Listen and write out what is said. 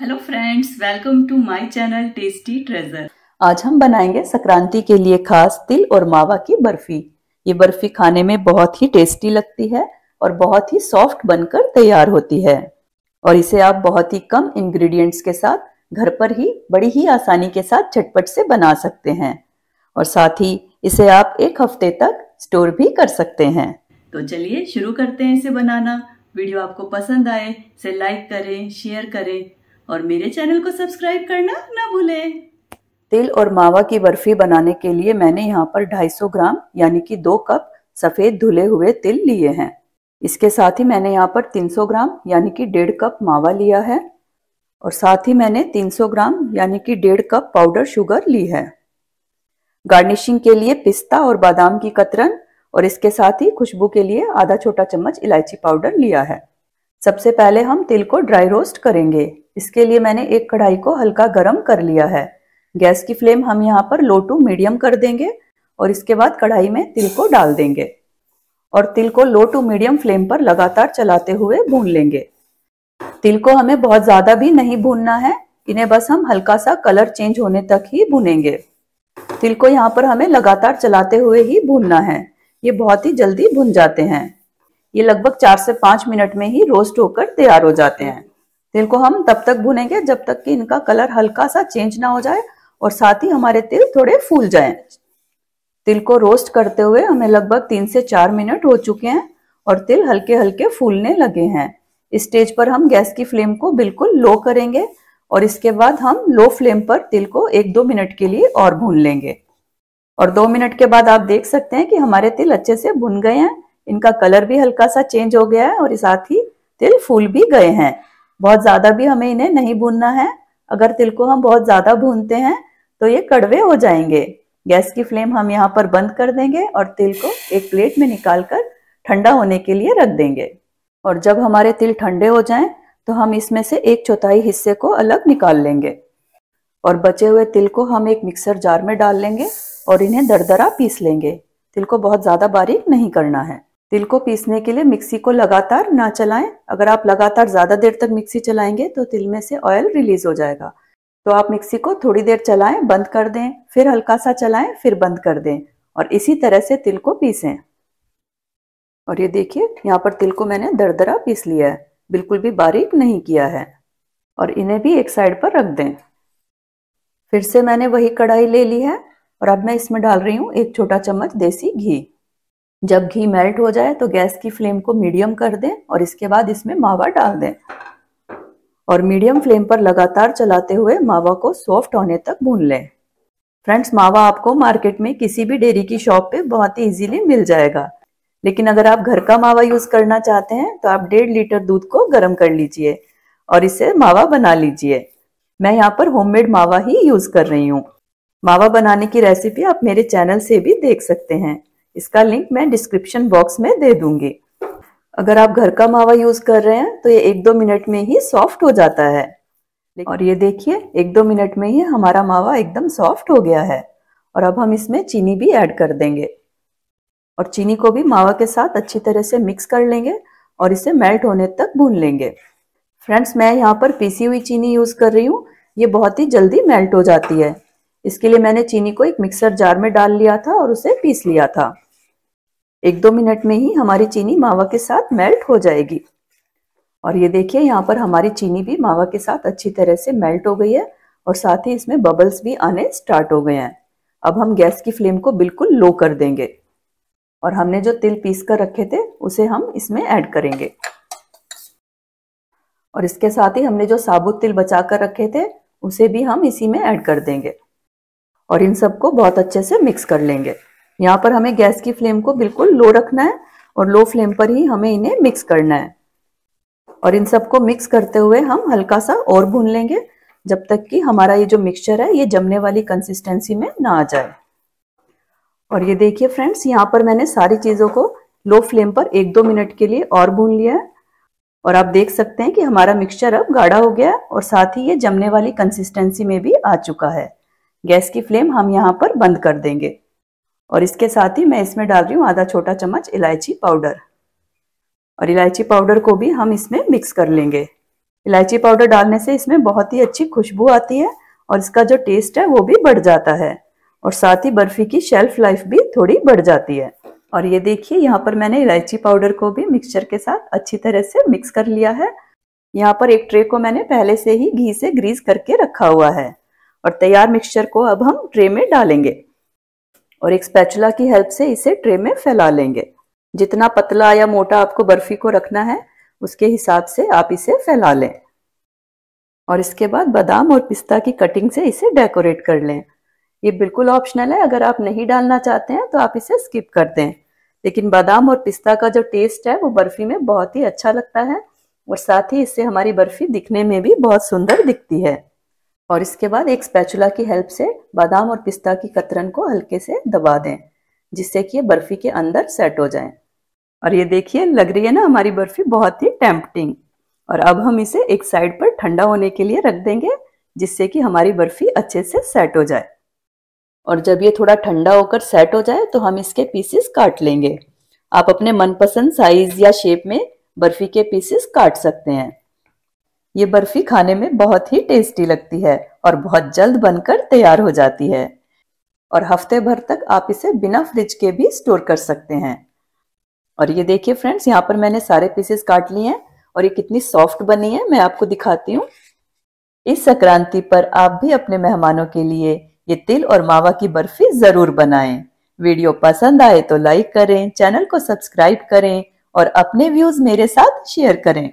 Hello friends welcome to my channel tasty treasure आज हम बनाएंगे संक्रांति के लिए खास तिल और मावा की बर्फी ये बर्फी खाने में बहुत ही टेस्टी लगती है और बहुत ही सॉफ्ट बनकर तैयार होती है और इसे आप बहुत ही कम इंग्रेडिएंट्स के साथ घर पर ही बड़ी ही आसानी के साथ झटपट से बना सकते हैं और साथ ही इसे आप एक हफ्ते तक स्टोर भी कर सकते हैं तो चलिए शुरू करते हैं इसे बनाना वीडियो आपको पसंद आए इसे लाइक करें शेयर करें और मेरे चैनल को सब्सक्राइब करना ना भूले तिल और मावा की बर्फी बनाने के लिए मैंने यहाँ पर 250 ग्राम यानी कि दो कप सफ़ेद धुले हुए तिल लिए हैं इसके साथ ही मैंने यहाँ पर 300 ग्राम यानी कि डेढ़ कप मावा लिया है और साथ ही मैंने 300 ग्राम यानी कि डेढ़ कप पाउडर शुगर ली है गार्निशिंग के लिए पिस्ता और बादाम की कतरन और इसके साथ ही खुशबू के लिए आधा छोटा चम्मच इलायची पाउडर लिया है सबसे पहले हम तिल को ड्राई रोस्ट करेंगे इसके लिए मैंने एक कढ़ाई को हल्का गर्म कर लिया है गैस की फ्लेम हम यहाँ पर लो टू मीडियम कर देंगे और इसके बाद कढ़ाई में तिल को डाल देंगे और तिल को लो टू मीडियम फ्लेम पर लगातार चलाते हुए भून लेंगे तिल को हमें बहुत ज़्यादा भी नहीं भूनना है इन्हें बस हम हल्का सा कलर चेंज होने तक ही भूनेंगे तिल को यहाँ पर हमें लगातार चलाते हुए ही भूनना है ये बहुत ही जल्दी भुन जाते हैं ये लगभग चार से पांच मिनट में ही रोस्ट होकर तैयार हो जाते हैं तिल को हम तब तक भुनेंगे जब तक कि इनका कलर हल्का सा चेंज ना हो जाए और साथ ही हमारे तिल थोड़े फूल जाए तिल को रोस्ट करते हुए हमें लगभग तीन से चार मिनट हो चुके हैं और तिल हल्के हल्के फूलने लगे हैं इस स्टेज पर हम गैस की फ्लेम को बिल्कुल लो करेंगे और इसके बाद हम लो फ्लेम पर तिल को एक दो मिनट के लिए और भून लेंगे और दो मिनट के बाद आप देख सकते हैं कि हमारे तिल अच्छे से भुन गए हैं इनका कलर भी हल्का सा चेंज हो गया है और साथ ही तिल फूल भी गए हैं बहुत ज्यादा भी हमें इन्हें नहीं भूनना है अगर तिल को हम बहुत ज्यादा भूनते हैं तो ये कड़वे हो जाएंगे गैस की फ्लेम हम यहाँ पर बंद कर देंगे और तिल को एक प्लेट में निकाल कर ठंडा होने के लिए रख देंगे और जब हमारे तिल ठंडे हो जाएं तो हम इसमें से एक चौथाई हिस्से को अलग निकाल लेंगे और बचे हुए तिल को हम एक मिक्सर जार में डाल लेंगे और इन्हें दरदरा पीस लेंगे तिल को बहुत ज़्यादा बारीक नहीं करना है तिल को पीसने के लिए मिक्सी को लगातार ना चलाएं अगर आप लगातार ज़्यादा देर तक मिक्सी चलाएंगे तो तिल में से ऑयल रिलीज हो जाएगा तो आप मिक्सी को थोड़ी देर चलाएं बंद कर दें फिर हल्का सा चलाएं फिर बंद कर दें और इसी तरह से तिल को पीसें और ये देखिए यहाँ पर तिल को मैंने दरदरा पीस लिया है बिल्कुल भी बारीक नहीं किया है और इन्हें भी एक साइड पर रख दें फिर से मैंने वही कढ़ाई ले ली है और अब मैं इसमें डाल रही हूँ एक छोटा चम्मच देसी घी जब घी मेल्ट हो जाए तो गैस की फ्लेम को मीडियम कर दें और इसके बाद इसमें मावा डाल दें और मीडियम फ्लेम पर लगातार चलाते हुए मावा को सॉफ्ट होने तक भून लें फ्रेंड्स मावा आपको मार्केट में किसी भी डेयरी की शॉप पे बहुत ही इजीली मिल जाएगा लेकिन अगर आप घर का मावा यूज करना चाहते हैं तो आप डेढ़ लीटर दूध को गर्म कर लीजिए और इसे मावा बना लीजिए मैं यहाँ पर होममेड मावा ही यूज कर रही हूँ मावा बनाने की रेसिपी आप मेरे चैनल से भी देख सकते हैं इसका लिंक मैं डिस्क्रिप्शन बॉक्स में दे दूंगी अगर आप घर का मावा यूज कर रहे हैं तो ये एक दो मिनट में ही सॉफ्ट हो जाता है और ये देखिए एक दो मिनट में ही हमारा मावा एकदम सॉफ्ट हो गया है और अब हम इसमें चीनी भी ऐड कर देंगे और चीनी को भी मावा के साथ अच्छी तरह से मिक्स कर लेंगे और इसे मेल्ट होने तक भून लेंगे फ्रेंड्स मैं यहाँ पर पीसी हुई चीनी यूज़ कर रही हूँ ये बहुत ही जल्दी मेल्ट हो जाती है इसके लिए मैंने चीनी को एक मिक्सर जार में डाल लिया था और उसे पीस लिया था एक दो मिनट में ही हमारी चीनी मावा के साथ मेल्ट हो जाएगी और ये देखिए यहाँ पर हमारी चीनी भी मावा के साथ अच्छी तरह से मेल्ट हो गई है और साथ ही इसमें बबल्स भी आने स्टार्ट हो गए हैं अब हम गैस की फ्लेम को बिल्कुल लो कर देंगे और हमने जो तिल पीस कर रखे थे उसे हम इसमें ऐड करेंगे और इसके साथ ही हमने जो साबुत तिल बचा कर रखे थे उसे भी हम इसी में ऐड कर देंगे और इन सबको बहुत अच्छे से मिक्स कर लेंगे यहाँ पर हमें गैस की फ्लेम को बिल्कुल लो रखना है और लो फ्लेम पर ही हमें इन्हें मिक्स करना है और इन सबको मिक्स करते हुए हम हल्का सा और भून लेंगे जब तक कि हमारा ये जो मिक्सचर है ये जमने वाली कंसिस्टेंसी में ना आ जाए और ये देखिए फ्रेंड्स यहाँ पर मैंने सारी चीज़ों को लो फ्लेम पर एक दो मिनट के लिए और भून लिया है और आप देख सकते हैं कि हमारा मिक्सचर अब गाढ़ा हो गया है और साथ ही ये जमने वाली कंसिस्टेंसी में भी आ चुका है गैस की फ्लेम हम यहाँ पर बंद कर देंगे और इसके साथ ही मैं इसमें डाल रही हूँ आधा छोटा चम्मच इलायची पाउडर और इलायची पाउडर को भी हम इसमें मिक्स कर लेंगे इलायची पाउडर डालने से इसमें बहुत ही अच्छी खुशबू आती है और इसका जो टेस्ट है वो भी बढ़ जाता है और साथ ही बर्फी की शेल्फ लाइफ भी थोड़ी बढ़ जाती है और ये देखिए यहाँ पर मैंने इलायची पाउडर को भी मिक्सचर के साथ अच्छी तरह से मिक्स कर लिया है यहाँ पर एक ट्रे को मैंने पहले से ही घी से ग्रीस करके रखा हुआ है और तैयार मिक्सचर को अब हम ट्रे में डालेंगे और एक स्पैचुला की हेल्प से इसे ट्रे में फैला लेंगे जितना पतला या मोटा आपको बर्फी को रखना है उसके हिसाब से आप इसे फैला लें और इसके बाद बादाम और पिस्ता की कटिंग से इसे डेकोरेट कर लें ये बिल्कुल ऑप्शनल है अगर आप नहीं डालना चाहते हैं तो आप इसे स्किप कर दें लेकिन बादाम और पिस्ता का जो टेस्ट है वो बर्फी में बहुत ही अच्छा लगता है और साथ ही इससे हमारी बर्फी दिखने में भी बहुत सुंदर दिखती है और इसके बाद एक स्पैचुला की हेल्प से बादाम और पिस्ता की कतरन को हल्के से दबा दें जिससे कि ये बर्फ़ी के अंदर सेट हो जाए और ये देखिए लग रही है ना हमारी बर्फ़ी बहुत ही टेम्पटिंग और अब हम इसे एक साइड पर ठंडा होने के लिए रख देंगे जिससे कि हमारी बर्फ़ी अच्छे से सेट हो जाए और जब ये थोड़ा ठंडा होकर सेट हो जाए तो हम इसके पीसेस काट लेंगे आप अपने मनपसंद साइज़ या शेप में बर्फ़ी के पीसेस काट सकते हैं ये बर्फी खाने में बहुत ही टेस्टी लगती है और बहुत जल्द बनकर तैयार हो जाती है और हफ्ते भर तक आप इसे बिना फ्रिज के भी स्टोर कर सकते हैं और ये देखिए फ्रेंड्स यहाँ पर मैंने सारे पीसेस काट लिए हैं और ये कितनी सॉफ्ट बनी है मैं आपको दिखाती हूँ इस संक्रांति पर आप भी अपने मेहमानों के लिए ये तिल और मावा की बर्फी जरूर बनाएं। वीडियो पसंद आए तो लाइक करें चैनल को सब्सक्राइब करें और अपने व्यूज मेरे साथ शेयर करें